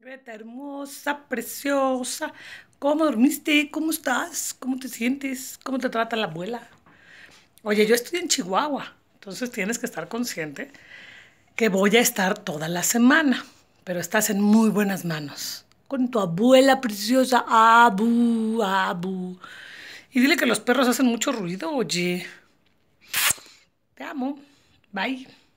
Greta, hermosa, preciosa. ¿Cómo dormiste? ¿Cómo estás? ¿Cómo te sientes? ¿Cómo te trata la abuela? Oye, yo estoy en Chihuahua, entonces tienes que estar consciente que voy a estar toda la semana, pero estás en muy buenas manos. Con tu abuela preciosa, abu, abu. Y dile que los perros hacen mucho ruido, oye. Te amo. Bye.